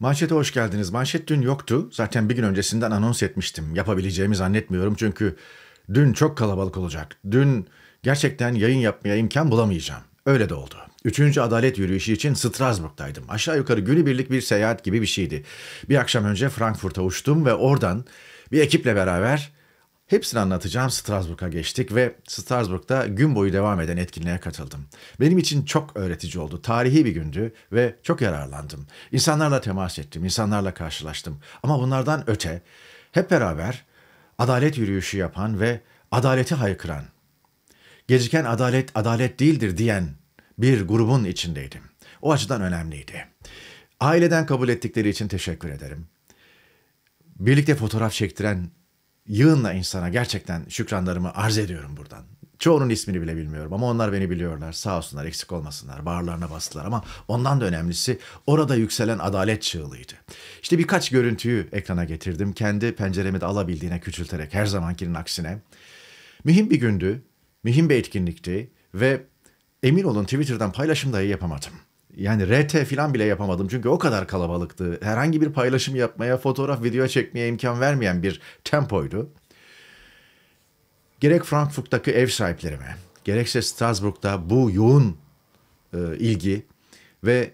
Manşete hoş geldiniz. Manşet dün yoktu. Zaten bir gün öncesinden anons etmiştim. Yapabileceğimi zannetmiyorum çünkü dün çok kalabalık olacak. Dün gerçekten yayın yapmaya imkan bulamayacağım. Öyle de oldu. Üçüncü adalet yürüyüşü için Strasbourg'daydım. Aşağı yukarı günübirlik bir seyahat gibi bir şeydi. Bir akşam önce Frankfurt'a uçtum ve oradan bir ekiple beraber Hepsini anlatacağım Strasbourg'a geçtik ve Strasbourg'da gün boyu devam eden etkinliğe katıldım. Benim için çok öğretici oldu. Tarihi bir gündü ve çok yararlandım. İnsanlarla temas ettim, insanlarla karşılaştım. Ama bunlardan öte hep beraber adalet yürüyüşü yapan ve adaleti haykıran, geciken adalet adalet değildir diyen bir grubun içindeydim. O açıdan önemliydi. Aileden kabul ettikleri için teşekkür ederim. Birlikte fotoğraf çektiren yığınla insana gerçekten şükranlarımı arz ediyorum buradan. Çoğunun ismini bile bilmiyorum ama onlar beni biliyorlar. Sağ olsunlar, eksik olmasınlar. Bağırlarına bastılar ama ondan da önemlisi orada yükselen adalet çığlığıydı. İşte birkaç görüntüyü ekrana getirdim. Kendi penceremi de alabildiğine küçülterek her zamankinin aksine. Mühim bir gündü, mühim bir etkinlikti ve emin olun Twitter'dan paylaşım dahi yapamadım yani RT falan bile yapamadım çünkü o kadar kalabalıktı. Herhangi bir paylaşım yapmaya, fotoğraf, video çekmeye imkan vermeyen bir tempoydu. Gerek Frankfurt'taki ev sahiplerime, gerekse Strasbourg'da bu yoğun e, ilgi ve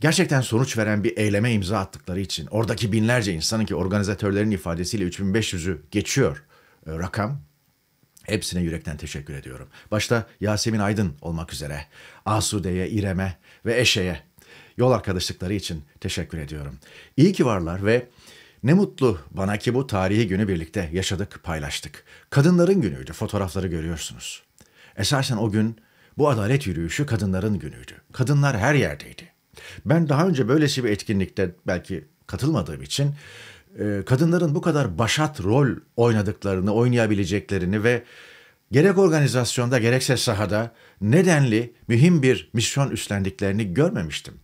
gerçekten sonuç veren bir eyleme imza attıkları için oradaki binlerce insanın ki organizatörlerin ifadesiyle 3500'ü geçiyor e, rakam. Hepsine yürekten teşekkür ediyorum. Başta Yasemin Aydın olmak üzere, Asude'ye, İrem'e, ve eşeğe yol arkadaşlıkları için teşekkür ediyorum. İyi ki varlar ve ne mutlu bana ki bu tarihi günü birlikte yaşadık, paylaştık. Kadınların günüydü, fotoğrafları görüyorsunuz. Esasen o gün bu adalet yürüyüşü kadınların günüydü. Kadınlar her yerdeydi. Ben daha önce böylesi bir etkinlikte belki katılmadığım için e, kadınların bu kadar başat rol oynadıklarını, oynayabileceklerini ve gerek organizasyonda gerekse sahada nedenli mühim bir misyon üstlendiklerini görmemiştim.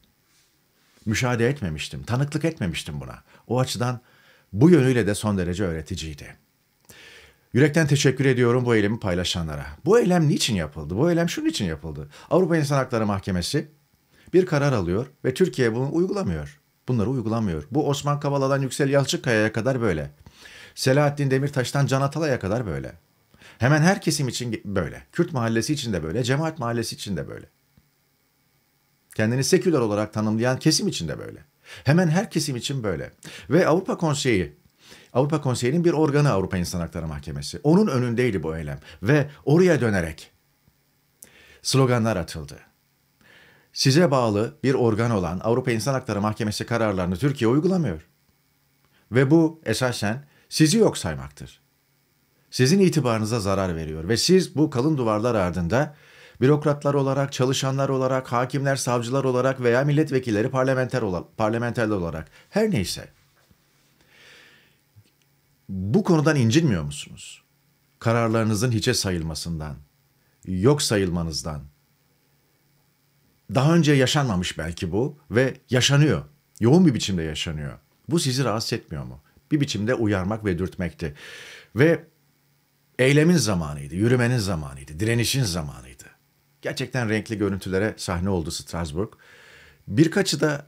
Müşahede etmemiştim, tanıklık etmemiştim buna. O açıdan bu yönüyle de son derece öğreticiydi. Yürekten teşekkür ediyorum bu eylemi paylaşanlara. Bu eylem niçin yapıldı? Bu eylem şunun için yapıldı. Avrupa İnsan Hakları Mahkemesi bir karar alıyor ve Türkiye bunu uygulamıyor. Bunları uygulamıyor. Bu Osman Kavala'dan Yüksel Yalçıkkaya'ya kadar böyle. Selahattin Demirtaş'tan Can Atalay'a kadar böyle. Hemen her kesim için böyle. Kürt mahallesi için de böyle, cemaat mahallesi için de böyle. Kendini seküler olarak tanımlayan kesim için de böyle. Hemen her kesim için böyle. Ve Avrupa Konseyi Avrupa Konseyi'nin bir organı Avrupa İnsan Hakları Mahkemesi. Onun önündeydi bu eylem ve oraya dönerek sloganlar atıldı. Size bağlı bir organ olan Avrupa İnsan Hakları Mahkemesi kararlarını Türkiye uygulamıyor. Ve bu esasen sizi yok saymaktır sizin itibarınıza zarar veriyor ve siz bu kalın duvarlar ardında bürokratlar olarak, çalışanlar olarak, hakimler, savcılar olarak veya milletvekilleri parlamenter olarak, parlamenterler olarak her neyse bu konudan incinmiyor musunuz? Kararlarınızın hiçe sayılmasından, yok sayılmanızdan. Daha önce yaşanmamış belki bu ve yaşanıyor. Yoğun bir biçimde yaşanıyor. Bu sizi rahatsız etmiyor mu? Bir biçimde uyarmak ve dürtmekti. Ve Eylemin zamanıydı, yürümenin zamanıydı, direnişin zamanıydı. Gerçekten renkli görüntülere sahne oldu Strasbourg. Birkaçı da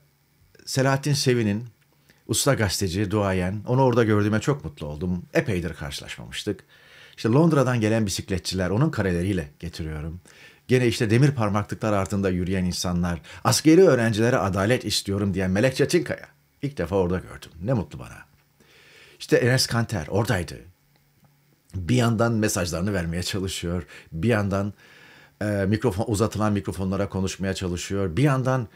Selahattin Sevin'in usta gazeteci, duayen. Onu orada gördüğüme çok mutlu oldum. Epeydir karşılaşmamıştık. İşte Londra'dan gelen bisikletçiler, onun kareleriyle getiriyorum. Gene işte demir parmaklıklar altında yürüyen insanlar, askeri öğrencilere adalet istiyorum diyen Melek Çetinkaya. İlk defa orada gördüm. Ne mutlu bana. İşte Enes Kanter oradaydı bir yandan mesajlarını vermeye çalışıyor. Bir yandan e, mikrofon uzatılan mikrofonlara konuşmaya çalışıyor. Bir yandan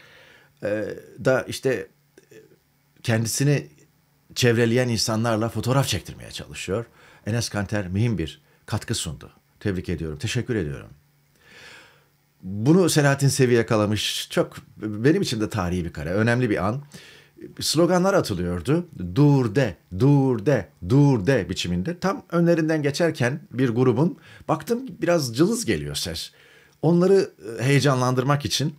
e, da işte e, kendisini çevreleyen insanlarla fotoğraf çektirmeye çalışıyor. Enes Kanter mühim bir katkı sundu. Tebrik ediyorum, teşekkür ediyorum. Bunu Selahattin Sevi yakalamış. Çok benim için de tarihi bir kare, önemli bir an sloganlar atılıyordu. Dur de, dur de, dur de biçiminde. Tam önlerinden geçerken bir grubun baktım biraz cılız geliyor ses. Onları e, heyecanlandırmak için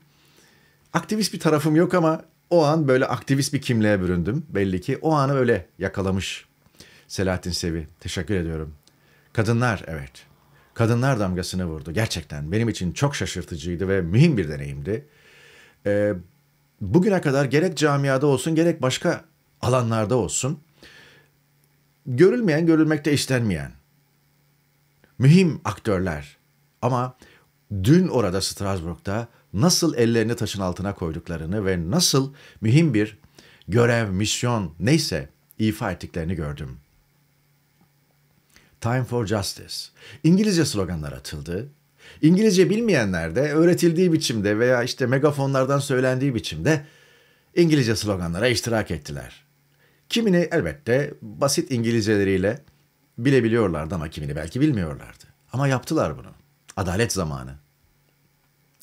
aktivist bir tarafım yok ama o an böyle aktivist bir kimliğe büründüm belli ki. O anı öyle yakalamış Selahattin Sevi. Teşekkür ediyorum. Kadınlar evet. Kadınlar damgasını vurdu. Gerçekten benim için çok şaşırtıcıydı ve mühim bir deneyimdi. Ee, bugüne kadar gerek camiada olsun gerek başka alanlarda olsun görülmeyen görülmekte istenmeyen mühim aktörler ama dün orada Strasbourg'da nasıl ellerini taşın altına koyduklarını ve nasıl mühim bir görev, misyon neyse ifa ettiklerini gördüm. Time for Justice. İngilizce sloganlar atıldı. İngilizce bilmeyenler de öğretildiği biçimde veya işte megafonlardan söylendiği biçimde İngilizce sloganlara iştirak ettiler. Kimini elbette basit İngilizceleriyle bilebiliyorlardı ama kimini belki bilmiyorlardı. Ama yaptılar bunu. Adalet zamanı.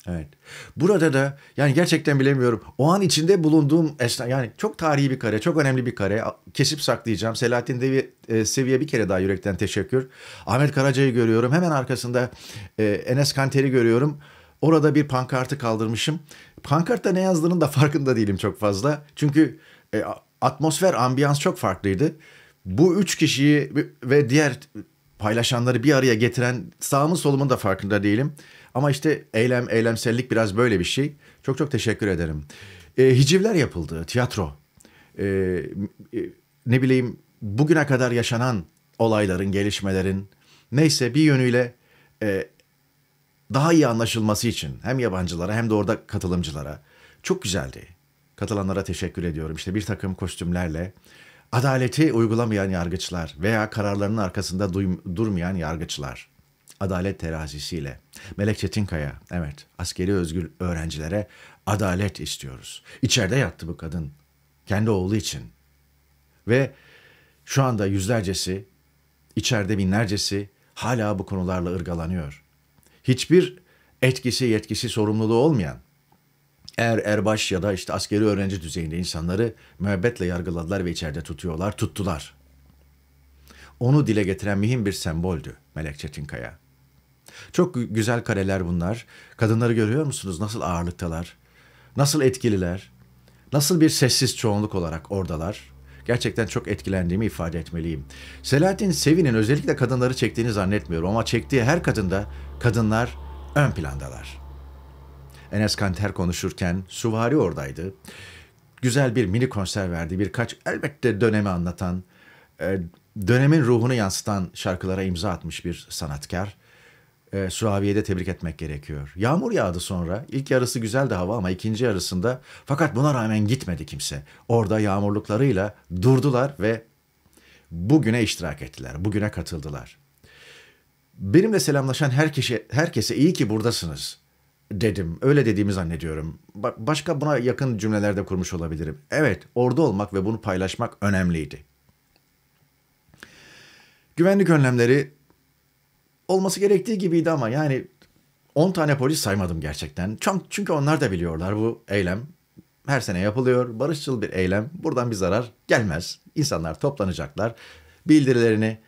Evet. Burada da yani gerçekten bilemiyorum. O an içinde bulunduğum esna yani çok tarihi bir kare, çok önemli bir kare. Kesip saklayacağım. Selahattin Devi e, seviye bir kere daha yürekten teşekkür. Ahmet Karaca'yı görüyorum. Hemen arkasında e, Enes Kanter'i görüyorum. Orada bir pankartı kaldırmışım. Pankartta ne yazdığının da farkında değilim çok fazla. Çünkü e, atmosfer, ambiyans çok farklıydı. Bu üç kişiyi ve diğer paylaşanları bir araya getiren sağımın solumun da farkında değilim. Ama işte eylem, eylemsellik biraz böyle bir şey. Çok çok teşekkür ederim. E, hicivler yapıldı, tiyatro. E, e, ne bileyim bugüne kadar yaşanan olayların, gelişmelerin neyse bir yönüyle e, daha iyi anlaşılması için hem yabancılara hem de orada katılımcılara çok güzeldi. Katılanlara teşekkür ediyorum. İşte bir takım kostümlerle Adaleti uygulamayan yargıçlar veya kararlarının arkasında durmayan yargıçlar. Adalet terazisiyle. Melek Çetinkaya, evet askeri özgür öğrencilere adalet istiyoruz. İçeride yattı bu kadın. Kendi oğlu için. Ve şu anda yüzlercesi, içeride binlercesi hala bu konularla ırgalanıyor. Hiçbir etkisi yetkisi sorumluluğu olmayan er erbaş ya da işte askeri öğrenci düzeyinde insanları müebbetle yargıladılar ve içeride tutuyorlar, tuttular. Onu dile getiren mühim bir semboldü Melek Çetinkaya. Çok güzel kareler bunlar. Kadınları görüyor musunuz? Nasıl ağırlıktalar? Nasıl etkililer? Nasıl bir sessiz çoğunluk olarak oradalar? Gerçekten çok etkilendiğimi ifade etmeliyim. Selahattin Sevin'in özellikle kadınları çektiğini zannetmiyorum ama çektiği her kadında kadınlar ön plandalar. Enes Kanter konuşurken Suvari oradaydı. Güzel bir mini konser verdi. Birkaç elbette dönemi anlatan, e, dönemin ruhunu yansıtan şarkılara imza atmış bir sanatkar. E, Suaviye'yi de tebrik etmek gerekiyor. Yağmur yağdı sonra. İlk yarısı güzeldi hava ama ikinci yarısında fakat buna rağmen gitmedi kimse. Orada yağmurluklarıyla durdular ve bugüne iştirak ettiler. Bugüne katıldılar. Benimle selamlaşan her kişi, herkese iyi ki buradasınız dedim. Öyle dediğimi zannediyorum. Ba- başka buna yakın cümlelerde kurmuş olabilirim. Evet, orada olmak ve bunu paylaşmak önemliydi. Güvenlik önlemleri olması gerektiği gibiydi ama yani 10 tane polis saymadım gerçekten. Çünkü onlar da biliyorlar bu eylem her sene yapılıyor. Barışçıl bir eylem. Buradan bir zarar gelmez. İnsanlar toplanacaklar. Bildirilerini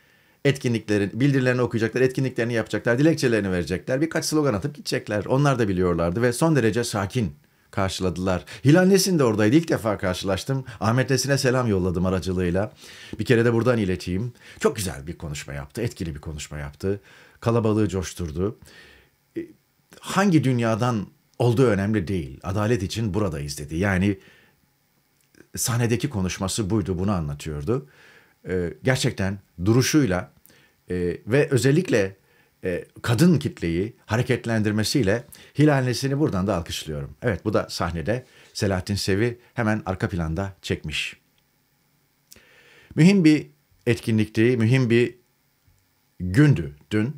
etkinliklerin bildirilerini okuyacaklar, etkinliklerini yapacaklar, dilekçelerini verecekler. Birkaç slogan atıp gidecekler. Onlar da biliyorlardı ve son derece sakin karşıladılar. Hilal Nesin de oradaydı. İlk defa karşılaştım. Ahmet Nesin'e selam yolladım aracılığıyla. Bir kere de buradan ileteyim. Çok güzel bir konuşma yaptı. Etkili bir konuşma yaptı. Kalabalığı coşturdu. E, hangi dünyadan olduğu önemli değil. Adalet için buradayız dedi. Yani sahnedeki konuşması buydu. Bunu anlatıyordu e, gerçekten duruşuyla e, ve özellikle e, kadın kitleyi hareketlendirmesiyle Hilal Nesin'i buradan da alkışlıyorum. Evet bu da sahnede Selahattin Sevi hemen arka planda çekmiş. Mühim bir etkinlikti, mühim bir gündü dün.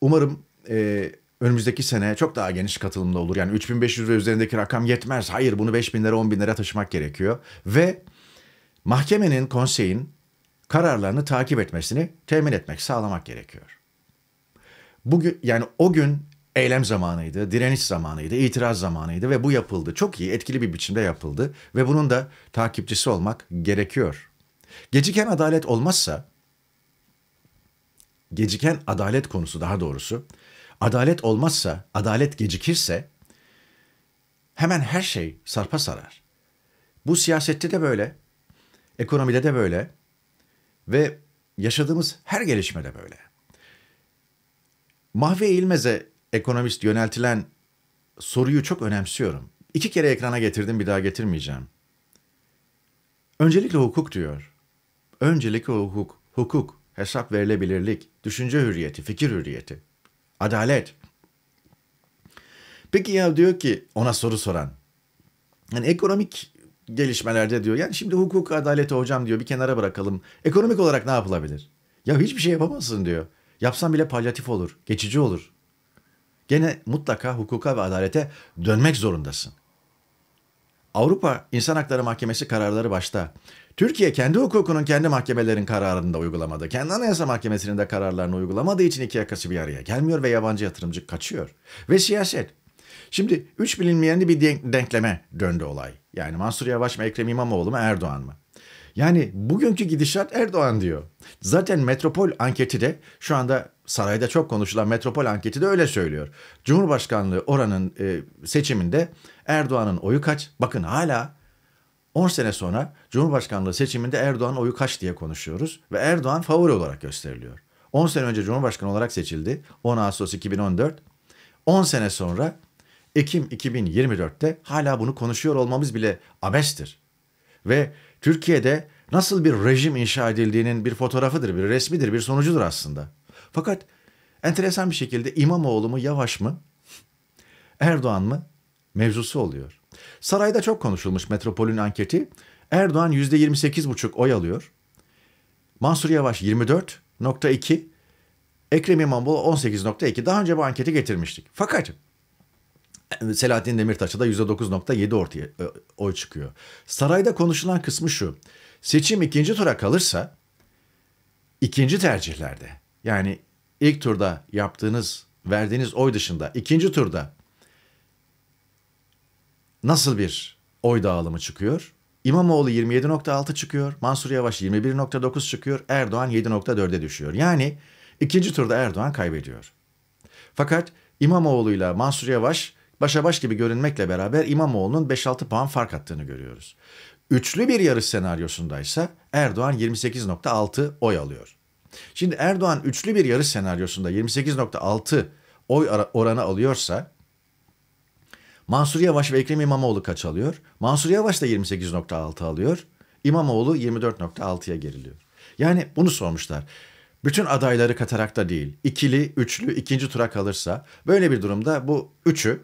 Umarım e, önümüzdeki sene çok daha geniş katılımda olur. Yani 3500 ve üzerindeki rakam yetmez. Hayır bunu 5.000'lere 10.000'lere taşımak gerekiyor. Ve mahkemenin, konseyin kararlarını takip etmesini temin etmek, sağlamak gerekiyor. Bugün yani o gün eylem zamanıydı, direniş zamanıydı, itiraz zamanıydı ve bu yapıldı. Çok iyi, etkili bir biçimde yapıldı ve bunun da takipçisi olmak gerekiyor. Geciken adalet olmazsa, geciken adalet konusu daha doğrusu, Adalet olmazsa, adalet gecikirse hemen her şey sarpa sarar. Bu siyasette de böyle, ekonomide de böyle ve yaşadığımız her gelişmede böyle. Mahve Eğilmez'e ekonomist yöneltilen soruyu çok önemsiyorum. İki kere ekrana getirdim bir daha getirmeyeceğim. Öncelikle hukuk diyor. Öncelikle hukuk, hukuk, hesap verilebilirlik, düşünce hürriyeti, fikir hürriyeti. Adalet. Peki ya diyor ki ona soru soran. Yani ekonomik gelişmelerde diyor. Yani şimdi hukuk adaleti hocam diyor bir kenara bırakalım. Ekonomik olarak ne yapılabilir? Ya hiçbir şey yapamazsın diyor. Yapsan bile palyatif olur, geçici olur. Gene mutlaka hukuka ve adalete dönmek zorundasın. Avrupa İnsan Hakları Mahkemesi kararları başta Türkiye kendi hukukunun kendi mahkemelerin kararını da uygulamadı. Kendi Anayasa Mahkemesi'nin de kararlarını uygulamadığı için iki yakası bir araya gelmiyor ve yabancı yatırımcı kaçıyor. Ve siyaset. Şimdi üç bilinmeyenli bir denkleme döndü olay. Yani Mansur Yavaş mı Ekrem İmamoğlu mu Erdoğan mı? Yani bugünkü gidişat Erdoğan diyor. Zaten metropol anketi de şu anda sarayda çok konuşulan metropol anketi de öyle söylüyor. Cumhurbaşkanlığı oranın e, seçiminde Erdoğan'ın oyu kaç? Bakın hala 10 sene sonra Cumhurbaşkanlığı seçiminde Erdoğan oyu kaç diye konuşuyoruz ve Erdoğan favori olarak gösteriliyor. 10 sene önce Cumhurbaşkanı olarak seçildi 10 Ağustos 2014. 10 sene sonra Ekim 2024'te hala bunu konuşuyor olmamız bile abestir. Ve Türkiye'de nasıl bir rejim inşa edildiğinin bir fotoğrafıdır, bir resmidir, bir sonucudur aslında. Fakat enteresan bir şekilde İmamoğlu mu Yavaş mı Erdoğan mı mevzusu oluyor. Sarayda çok konuşulmuş Metropol'ün anketi. Erdoğan %28,5 oy alıyor. Mansur Yavaş 24.2. Ekrem İmamoğlu 18.2. Daha önce bu anketi getirmiştik. Fakat Selahattin Demirtaş'a da %9.7 ortaya e, oy çıkıyor. Sarayda konuşulan kısmı şu. Seçim ikinci tura kalırsa ikinci tercihlerde yani ilk turda yaptığınız verdiğiniz oy dışında ikinci turda nasıl bir oy dağılımı çıkıyor? İmamoğlu 27.6 çıkıyor, Mansur Yavaş 21.9 çıkıyor, Erdoğan 7.4'e düşüyor. Yani ikinci turda Erdoğan kaybediyor. Fakat İmamoğlu ile Mansur Yavaş başa baş gibi görünmekle beraber İmamoğlu'nun 5-6 puan fark attığını görüyoruz. Üçlü bir yarış senaryosundaysa Erdoğan 28.6 oy alıyor. Şimdi Erdoğan üçlü bir yarış senaryosunda 28.6 oy oranı alıyorsa Mansur Yavaş ve Ekrem İmamoğlu kaç alıyor? Mansur Yavaş da 28.6 alıyor. İmamoğlu 24.6'ya geriliyor. Yani bunu sormuşlar. Bütün adayları katarak da değil. ikili, üçlü, ikinci tura kalırsa böyle bir durumda bu üçü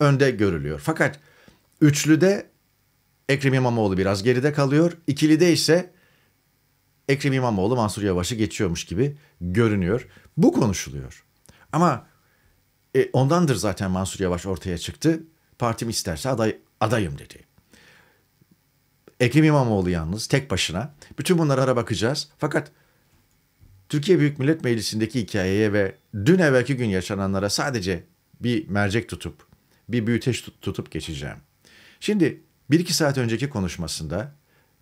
önde görülüyor. Fakat üçlüde Ekrem İmamoğlu biraz geride kalıyor. İkilide ise Ekrem İmamoğlu Mansur Yavaş'ı geçiyormuş gibi görünüyor. Bu konuşuluyor. Ama e, ondandır zaten Mansur Yavaş ortaya çıktı. Partim isterse aday adayım dedi. Ekrem İmamoğlu yalnız tek başına. Bütün bunlara ara bakacağız. Fakat Türkiye Büyük Millet Meclisi'ndeki hikayeye ve dün evvelki gün yaşananlara sadece bir mercek tutup, bir büyüteç tutup geçeceğim. Şimdi bir iki saat önceki konuşmasında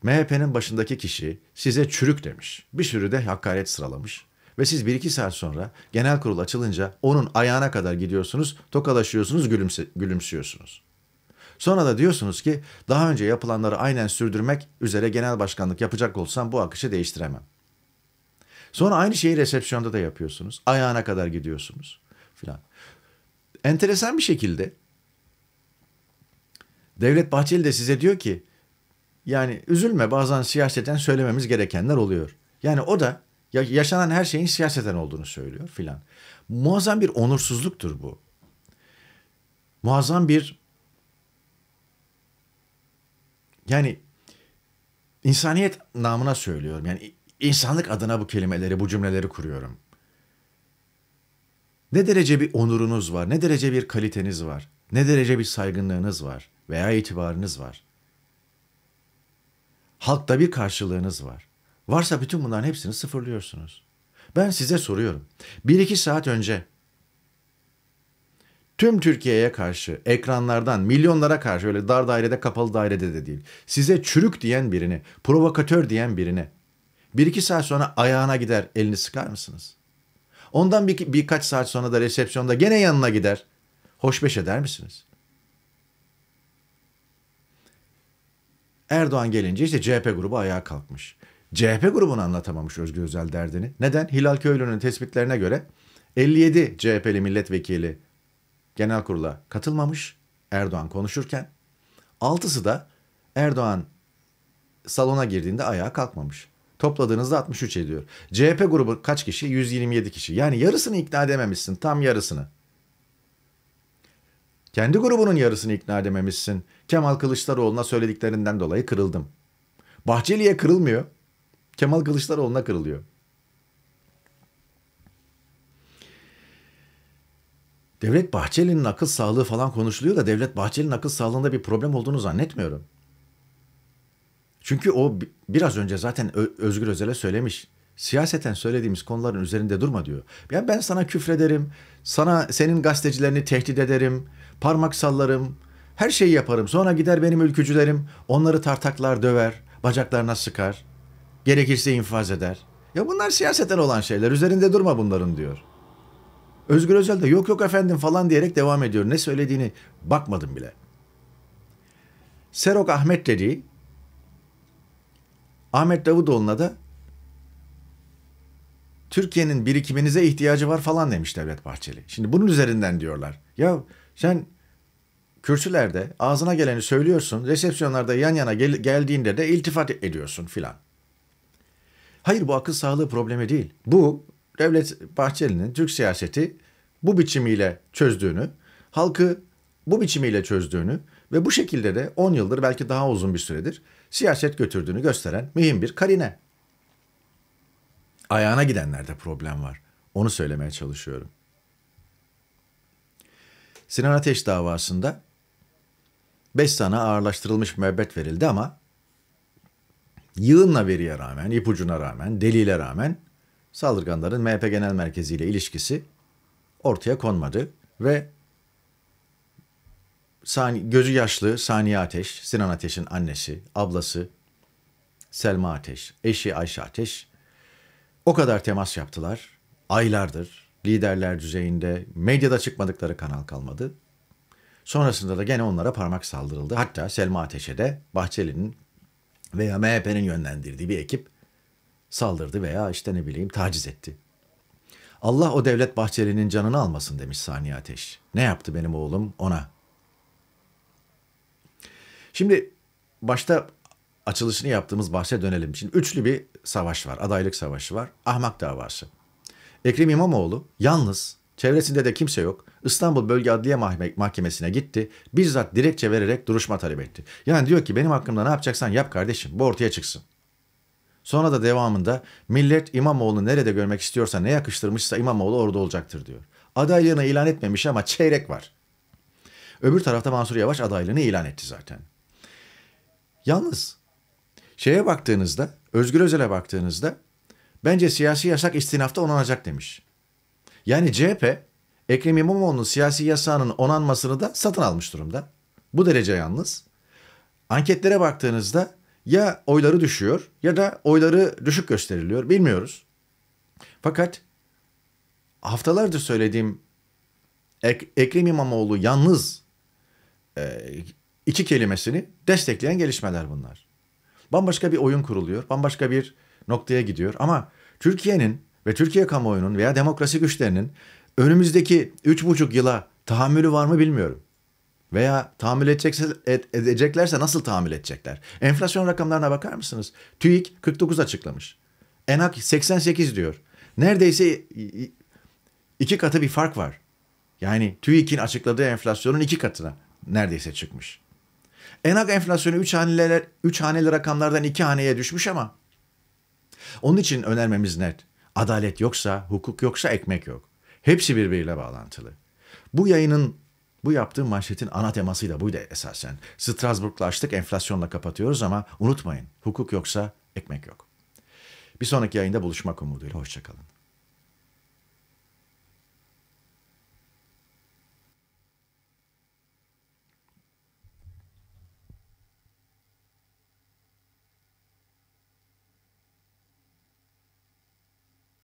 MHP'nin başındaki kişi size çürük demiş. Bir sürü de hakaret sıralamış. Ve siz 1-2 saat sonra genel kurul açılınca onun ayağına kadar gidiyorsunuz, tokalaşıyorsunuz, gülümse, gülümsüyorsunuz. Sonra da diyorsunuz ki daha önce yapılanları aynen sürdürmek üzere genel başkanlık yapacak olsam bu akışı değiştiremem. Sonra aynı şeyi resepsiyonda da yapıyorsunuz. Ayağına kadar gidiyorsunuz filan. Enteresan bir şekilde Devlet Bahçeli de size diyor ki yani üzülme bazen siyaseten söylememiz gerekenler oluyor. Yani o da ya yaşanan her şeyin siyaseten olduğunu söylüyor filan. Muazzam bir onursuzluktur bu. Muazzam bir yani insaniyet namına söylüyorum. Yani insanlık adına bu kelimeleri, bu cümleleri kuruyorum. Ne derece bir onurunuz var, ne derece bir kaliteniz var, ne derece bir saygınlığınız var veya itibarınız var. Halkta bir karşılığınız var. Varsa bütün bunların hepsini sıfırlıyorsunuz. Ben size soruyorum. Bir iki saat önce tüm Türkiye'ye karşı ekranlardan milyonlara karşı öyle dar dairede kapalı dairede de değil. Size çürük diyen birini, provokatör diyen birine bir iki saat sonra ayağına gider elini sıkar mısınız? Ondan bir, birkaç saat sonra da resepsiyonda gene yanına gider. Hoşbeş eder misiniz? Erdoğan gelince işte CHP grubu ayağa kalkmış. CHP grubunu anlatamamış Özgür Özel derdini. Neden? Hilal Köylü'nün tespitlerine göre 57 CHP'li milletvekili genel kurula katılmamış Erdoğan konuşurken. Altısı da Erdoğan salona girdiğinde ayağa kalkmamış. Topladığınızda 63 ediyor. CHP grubu kaç kişi? 127 kişi. Yani yarısını ikna edememişsin. Tam yarısını. Kendi grubunun yarısını ikna edememişsin. Kemal Kılıçdaroğlu'na söylediklerinden dolayı kırıldım. Bahçeli'ye kırılmıyor. Kemal Kılıçdaroğlu'na kırılıyor. Devlet Bahçeli'nin akıl sağlığı falan konuşuluyor da Devlet Bahçeli'nin akıl sağlığında bir problem olduğunu zannetmiyorum. Çünkü o biraz önce zaten Özgür Özel'e söylemiş. Siyaseten söylediğimiz konuların üzerinde durma diyor. Ya ben sana küfrederim, sana senin gazetecilerini tehdit ederim, parmak sallarım, her şeyi yaparım. Sonra gider benim ülkücülerim onları tartaklar döver, bacaklarına sıkar. Gerekirse infaz eder. Ya bunlar siyaseten olan şeyler. Üzerinde durma bunların diyor. Özgür Özel de yok yok efendim falan diyerek devam ediyor. Ne söylediğini bakmadım bile. Serok Ahmet dediği Ahmet Davutoğlu'na da Türkiye'nin birikiminize ihtiyacı var falan demiş Devlet Bahçeli. Şimdi bunun üzerinden diyorlar. Ya sen kürsülerde ağzına geleni söylüyorsun, resepsiyonlarda yan yana gel- geldiğinde de iltifat ediyorsun filan. Hayır bu akıl sağlığı problemi değil. Bu Devlet Bahçeli'nin Türk siyaseti bu biçimiyle çözdüğünü, halkı bu biçimiyle çözdüğünü ve bu şekilde de 10 yıldır belki daha uzun bir süredir siyaset götürdüğünü gösteren mühim bir karine. Ayağına gidenlerde problem var. Onu söylemeye çalışıyorum. Sinan Ateş davasında 5 sana ağırlaştırılmış müebbet verildi ama yığınla veriye rağmen, ipucuna rağmen, delile rağmen saldırganların MHP Genel Merkezi ile ilişkisi ortaya konmadı ve sani, gözü yaşlı Saniye Ateş, Sinan Ateş'in annesi, ablası Selma Ateş, eşi Ayşe Ateş o kadar temas yaptılar. Aylardır liderler düzeyinde medyada çıkmadıkları kanal kalmadı. Sonrasında da gene onlara parmak saldırıldı. Hatta Selma Ateş'e de Bahçeli'nin veya MHP'nin yönlendirdiği bir ekip saldırdı veya işte ne bileyim taciz etti. Allah o Devlet Bahçeli'nin canını almasın demiş Saniye Ateş. Ne yaptı benim oğlum ona? Şimdi başta açılışını yaptığımız bahse dönelim. Şimdi üçlü bir savaş var. Adaylık savaşı var. Ahmak davası. Ekrem İmamoğlu yalnız, çevresinde de kimse yok. İstanbul Bölge Adliye Mahkemesi'ne gitti. Bizzat direkçe vererek duruşma talep etti. Yani diyor ki benim hakkımda ne yapacaksan yap kardeşim bu ortaya çıksın. Sonra da devamında millet İmamoğlu nerede görmek istiyorsa ne yakıştırmışsa İmamoğlu orada olacaktır diyor. Adaylığını ilan etmemiş ama çeyrek var. Öbür tarafta Mansur Yavaş adaylığını ilan etti zaten. Yalnız şeye baktığınızda, Özgür Özel'e baktığınızda bence siyasi yasak istinafta onanacak demiş. Yani CHP Ekrem İmamoğlu'nun siyasi yasağının onanmasını da satın almış durumda. Bu derece yalnız. Anketlere baktığınızda ya oyları düşüyor ya da oyları düşük gösteriliyor bilmiyoruz. Fakat haftalardır söylediğim Ek- Ekrem İmamoğlu yalnız e, iki kelimesini destekleyen gelişmeler bunlar. Bambaşka bir oyun kuruluyor, bambaşka bir noktaya gidiyor ama Türkiye'nin ve Türkiye kamuoyunun veya demokrasi güçlerinin önümüzdeki üç buçuk yıla tahammülü var mı bilmiyorum. Veya tahammül edecekse, edeceklerse nasıl tahammül edecekler? Enflasyon rakamlarına bakar mısınız? TÜİK 49 açıklamış. ENAK 88 diyor. Neredeyse iki katı bir fark var. Yani TÜİK'in açıkladığı enflasyonun iki katına neredeyse çıkmış. Enak enflasyonu 3 haneler 3 haneli rakamlardan 2 haneye düşmüş ama onun için önermemiz net. Adalet yoksa, hukuk yoksa ekmek yok. Hepsi birbiriyle bağlantılı. Bu yayının bu yaptığım manşetin ana teması da buydu esasen. Strasbourg'laştık enflasyonla kapatıyoruz ama unutmayın hukuk yoksa ekmek yok. Bir sonraki yayında buluşmak umuduyla hoşçakalın.